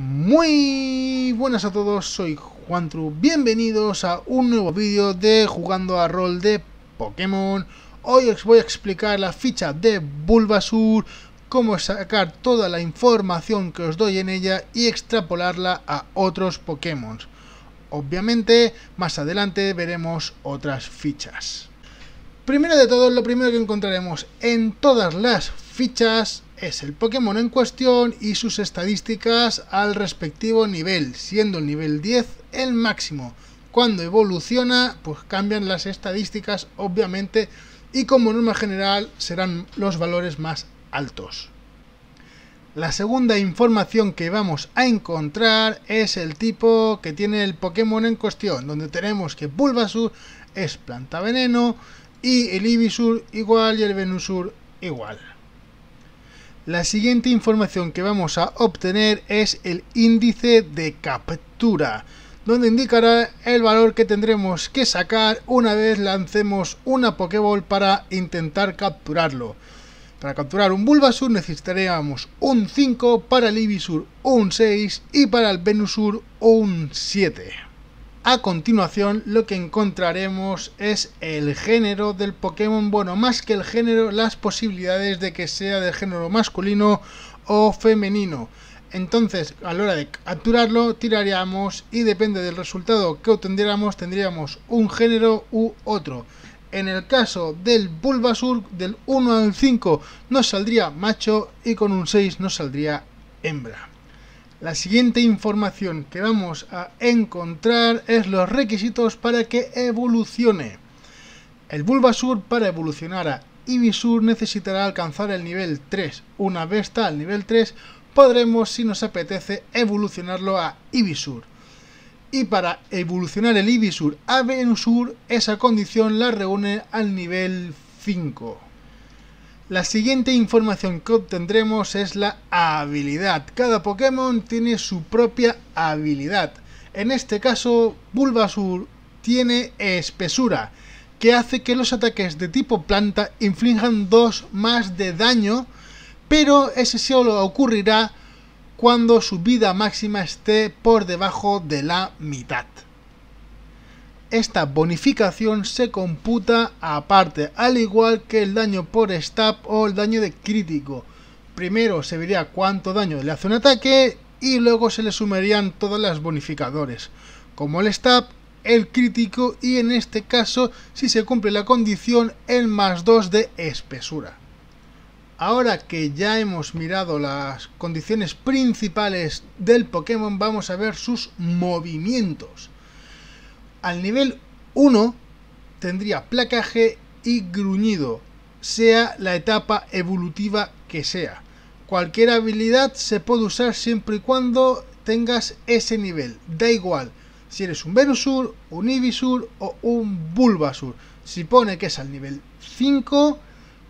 Muy buenas a todos, soy juan Tru. bienvenidos a un nuevo vídeo de Jugando a Rol de Pokémon. Hoy os voy a explicar la ficha de Bulbasur, cómo sacar toda la información que os doy en ella y extrapolarla a otros Pokémon. Obviamente, más adelante veremos otras fichas. Primero de todo, lo primero que encontraremos en todas las fichas es el Pokémon en cuestión y sus estadísticas al respectivo nivel, siendo el nivel 10 el máximo. Cuando evoluciona, pues cambian las estadísticas, obviamente, y como norma general serán los valores más altos. La segunda información que vamos a encontrar es el tipo que tiene el Pokémon en cuestión, donde tenemos que Bulbasur es planta veneno y el Ibisur igual y el Venusur igual. La siguiente información que vamos a obtener es el índice de captura, donde indicará el valor que tendremos que sacar una vez lancemos una Pokéball para intentar capturarlo. Para capturar un Bulbasur necesitaríamos un 5, para el Ibisur un 6 y para el Venusur un 7. A continuación lo que encontraremos es el género del Pokémon, bueno, más que el género, las posibilidades de que sea del género masculino o femenino. Entonces, a la hora de capturarlo, tiraríamos y depende del resultado que obtendríamos, tendríamos un género u otro. En el caso del Bulbasur, del 1 al 5 nos saldría macho y con un 6 nos saldría hembra. La siguiente información que vamos a encontrar es los requisitos para que evolucione. El Bulbasur para evolucionar a Ibisur necesitará alcanzar el nivel 3. Una vez está al nivel 3, podremos, si nos apetece, evolucionarlo a Ibisur. Y para evolucionar el Ibisur a Venusur, esa condición la reúne al nivel 5. La siguiente información que obtendremos es la habilidad. Cada Pokémon tiene su propia habilidad. En este caso, Bulbasur tiene espesura, que hace que los ataques de tipo planta inflijan dos más de daño, pero ese solo ocurrirá cuando su vida máxima esté por debajo de la mitad. Esta bonificación se computa aparte, al igual que el daño por stab o el daño de crítico. Primero se vería cuánto daño le hace un ataque y luego se le sumarían todas las bonificadores, como el stab, el crítico y en este caso, si se cumple la condición, el más 2 de espesura. Ahora que ya hemos mirado las condiciones principales del Pokémon, vamos a ver sus movimientos. Al nivel 1 tendría placaje y gruñido, sea la etapa evolutiva que sea. Cualquier habilidad se puede usar siempre y cuando tengas ese nivel, da igual si eres un Venusur, un Ibisur o un Bulbasur. Si pone que es al nivel 5,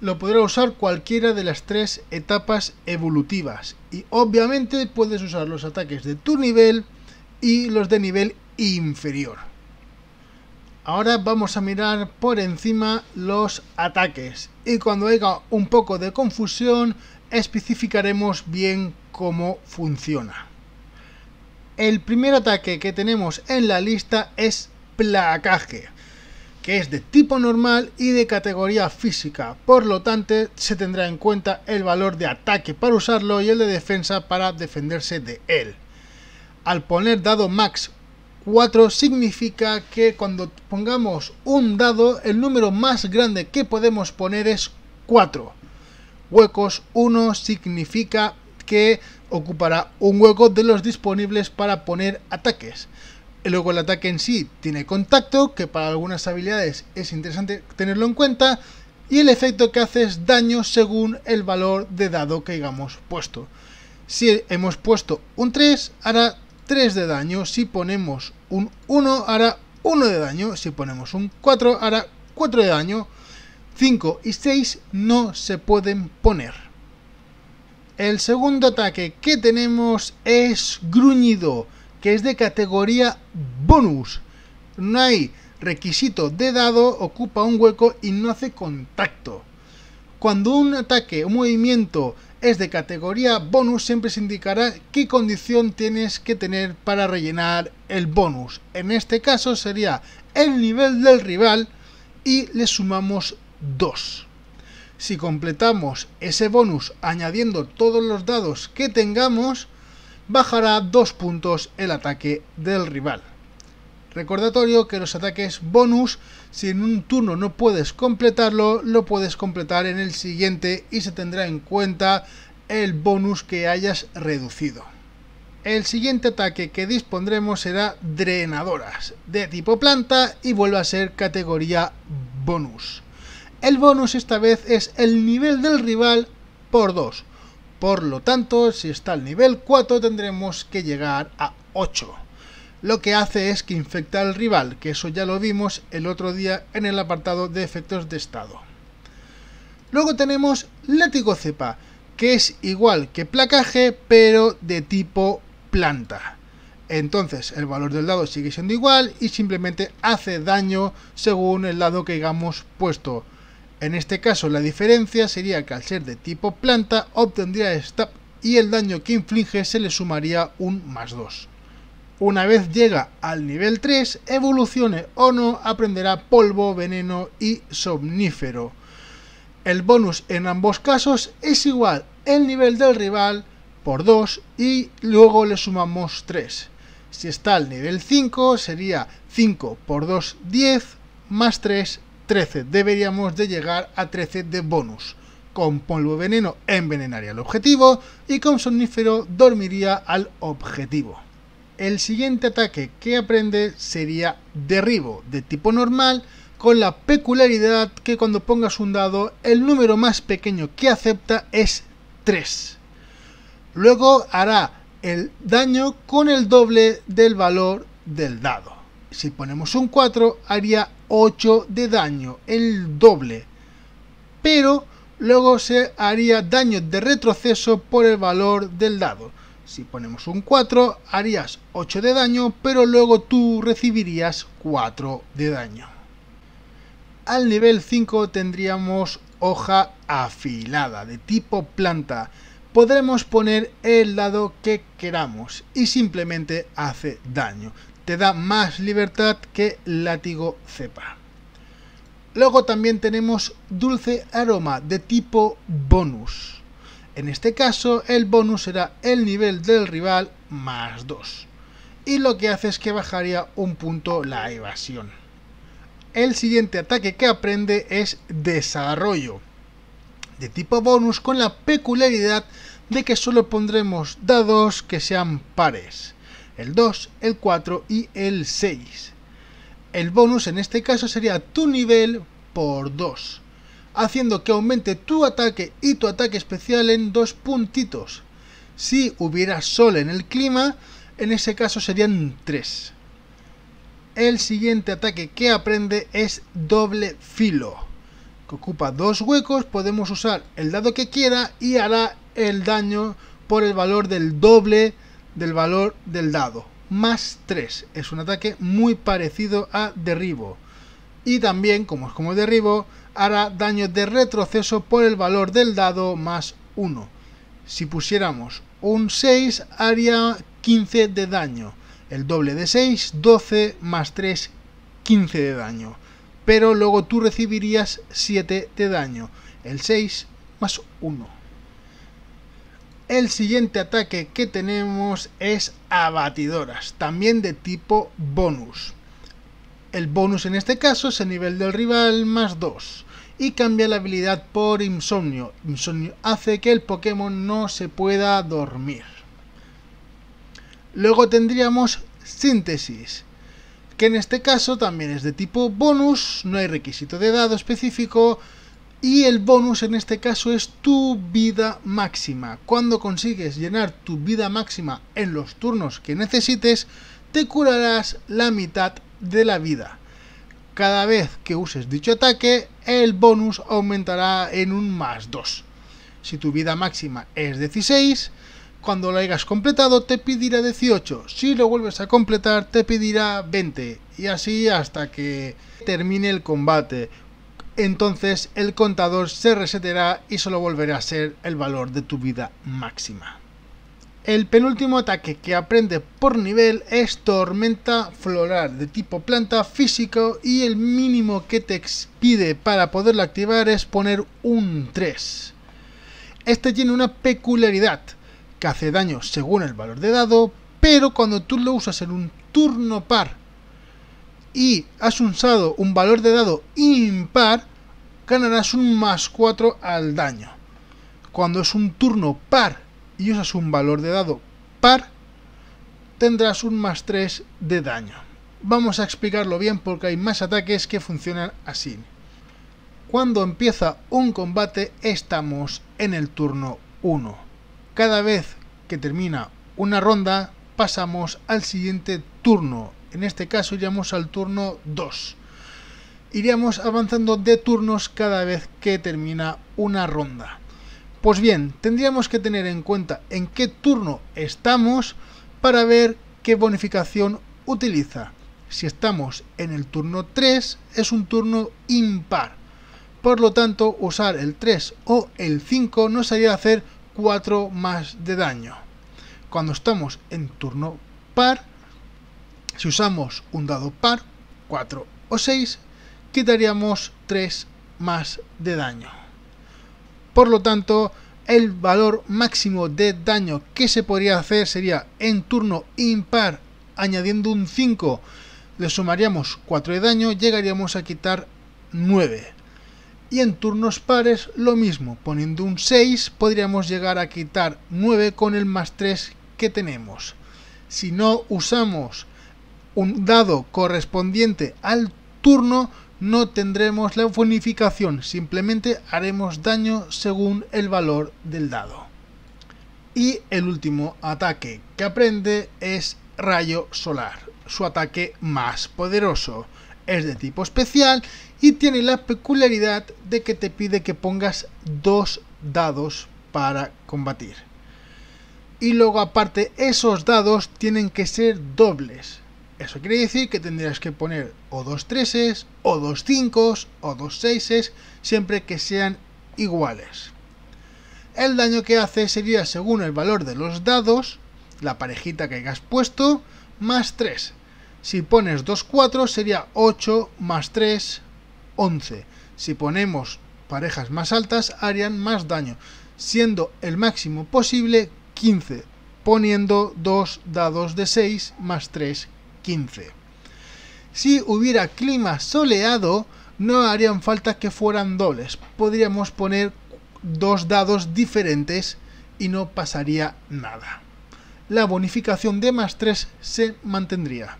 lo podrá usar cualquiera de las tres etapas evolutivas. Y obviamente puedes usar los ataques de tu nivel y los de nivel inferior. Ahora vamos a mirar por encima los ataques y cuando haya un poco de confusión especificaremos bien cómo funciona. El primer ataque que tenemos en la lista es placaje, que es de tipo normal y de categoría física, por lo tanto se tendrá en cuenta el valor de ataque para usarlo y el de defensa para defenderse de él. Al poner dado max 4 significa que cuando pongamos un dado, el número más grande que podemos poner es 4. Huecos 1 significa que ocupará un hueco de los disponibles para poner ataques. Luego el ataque en sí tiene contacto, que para algunas habilidades es interesante tenerlo en cuenta, y el efecto que hace es daño según el valor de dado que hayamos puesto. Si hemos puesto un 3, hará 3 de daño. Si ponemos un 1, hará 1 de daño. Si ponemos un 4, hará 4 de daño. 5 y 6 no se pueden poner. El segundo ataque que tenemos es Gruñido, que es de categoría bonus. No hay requisito de dado, ocupa un hueco y no hace contacto. Cuando un ataque, un movimiento es de categoría bonus, siempre se indicará qué condición tienes que tener para rellenar el bonus. En este caso sería el nivel del rival y le sumamos 2. Si completamos ese bonus añadiendo todos los dados que tengamos, bajará 2 puntos el ataque del rival. Recordatorio que los ataques bonus, si en un turno no puedes completarlo, lo puedes completar en el siguiente y se tendrá en cuenta el bonus que hayas reducido. El siguiente ataque que dispondremos será Drenadoras, de tipo planta y vuelve a ser categoría bonus. El bonus esta vez es el nivel del rival por 2. Por lo tanto, si está al nivel 4 tendremos que llegar a 8 lo que hace es que infecta al rival, que eso ya lo vimos el otro día en el apartado de efectos de estado. Luego tenemos látigo cepa, que es igual que placaje, pero de tipo planta. Entonces el valor del dado sigue siendo igual y simplemente hace daño según el lado que hayamos puesto. En este caso la diferencia sería que al ser de tipo planta obtendría stab y el daño que inflige se le sumaría un más 2. Una vez llega al nivel 3, evolucione o no, aprenderá polvo, veneno y somnífero. El bonus en ambos casos es igual el nivel del rival por 2 y luego le sumamos 3. Si está al nivel 5 sería 5 por 2, 10, más 3, 13. Deberíamos de llegar a 13 de bonus. Con polvo veneno envenenaría al objetivo y con somnífero dormiría al objetivo. El siguiente ataque que aprende sería derribo de tipo normal con la peculiaridad que cuando pongas un dado el número más pequeño que acepta es 3. Luego hará el daño con el doble del valor del dado. Si ponemos un 4 haría 8 de daño, el doble. Pero luego se haría daño de retroceso por el valor del dado. Si ponemos un 4, harías 8 de daño, pero luego tú recibirías 4 de daño. Al nivel 5 tendríamos hoja afilada de tipo planta. Podremos poner el lado que queramos y simplemente hace daño. Te da más libertad que látigo cepa. Luego también tenemos dulce aroma de tipo bonus en este caso, el bonus será el nivel del rival más 2. Y lo que hace es que bajaría un punto la evasión. El siguiente ataque que aprende es desarrollo. De tipo bonus con la peculiaridad de que solo pondremos dados que sean pares. El 2, el 4 y el 6. El bonus en este caso sería tu nivel por 2 haciendo que aumente tu ataque y tu ataque especial en dos puntitos. Si hubiera sol en el clima, en ese caso serían tres. El siguiente ataque que aprende es doble filo, que ocupa dos huecos, podemos usar el dado que quiera y hará el daño por el valor del doble del valor del dado, más tres Es un ataque muy parecido a derribo. Y también, como es como derribo, hará daño de retroceso por el valor del dado más 1. Si pusiéramos un 6 haría 15 de daño. El doble de 6, 12 más 3, 15 de daño. Pero luego tú recibirías 7 de daño. El 6 más 1. El siguiente ataque que tenemos es abatidoras, también de tipo bonus. El bonus en este caso es el nivel del rival más 2 y cambia la habilidad por insomnio. Insomnio hace que el Pokémon no se pueda dormir. Luego tendríamos síntesis, que en este caso también es de tipo bonus, no hay requisito de dado específico y el bonus en este caso es tu vida máxima. Cuando consigues llenar tu vida máxima en los turnos que necesites, te curarás la mitad de la vida. Cada vez que uses dicho ataque, el bonus aumentará en un más 2. Si tu vida máxima es 16, cuando lo hayas completado te pedirá 18. Si lo vuelves a completar te pedirá 20. Y así hasta que termine el combate. Entonces el contador se resetará y solo volverá a ser el valor de tu vida máxima. El penúltimo ataque que aprende por nivel es Tormenta Floral de tipo planta físico y el mínimo que te expide para poderlo activar es poner un 3. Este tiene una peculiaridad que hace daño según el valor de dado, pero cuando tú lo usas en un turno par y has usado un valor de dado impar, ganarás un más 4 al daño. Cuando es un turno par y usas un valor de dado par, tendrás un más 3 de daño. Vamos a explicarlo bien porque hay más ataques que funcionan así. Cuando empieza un combate estamos en el turno 1. Cada vez que termina una ronda pasamos al siguiente turno. En este caso iríamos al turno 2. Iríamos avanzando de turnos cada vez que termina una ronda. Pues bien, tendríamos que tener en cuenta en qué turno estamos para ver qué bonificación utiliza. Si estamos en el turno 3, es un turno impar. Por lo tanto, usar el 3 o el 5 nos haría hacer 4 más de daño. Cuando estamos en turno par, si usamos un dado par, 4 o 6, quitaríamos 3 más de daño. Por lo tanto, el valor máximo de daño que se podría hacer sería en turno impar, añadiendo un 5, le sumaríamos 4 de daño, llegaríamos a quitar 9. Y en turnos pares lo mismo, poniendo un 6 podríamos llegar a quitar 9 con el más 3 que tenemos. Si no usamos un dado correspondiente al turno, no tendremos la eufonificación, simplemente haremos daño según el valor del dado. Y el último ataque que aprende es Rayo Solar, su ataque más poderoso. Es de tipo especial y tiene la peculiaridad de que te pide que pongas dos dados para combatir. Y luego aparte esos dados tienen que ser dobles, eso quiere decir que tendrías que poner o dos 3s o dos 5, o dos 6s siempre que sean iguales. El daño que hace sería según el valor de los dados, la parejita que hayas puesto, más 3. Si pones 2, 4 sería 8 más 3, 11. Si ponemos parejas más altas harían más daño, siendo el máximo posible 15, poniendo 2 dados de 6 más 3, 15. Si hubiera clima soleado, no harían falta que fueran dobles. Podríamos poner dos dados diferentes y no pasaría nada. La bonificación de más 3 se mantendría.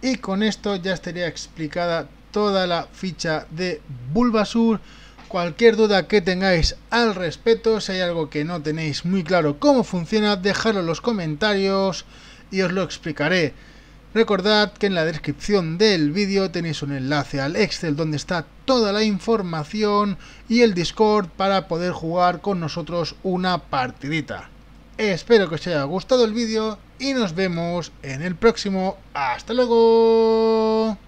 Y con esto ya estaría explicada toda la ficha de Bulbasur. Cualquier duda que tengáis al respecto, si hay algo que no tenéis muy claro cómo funciona, dejadlo en los comentarios y os lo explicaré. Recordad que en la descripción del vídeo tenéis un enlace al Excel donde está toda la información y el Discord para poder jugar con nosotros una partidita. Espero que os haya gustado el vídeo y nos vemos en el próximo. ¡Hasta luego!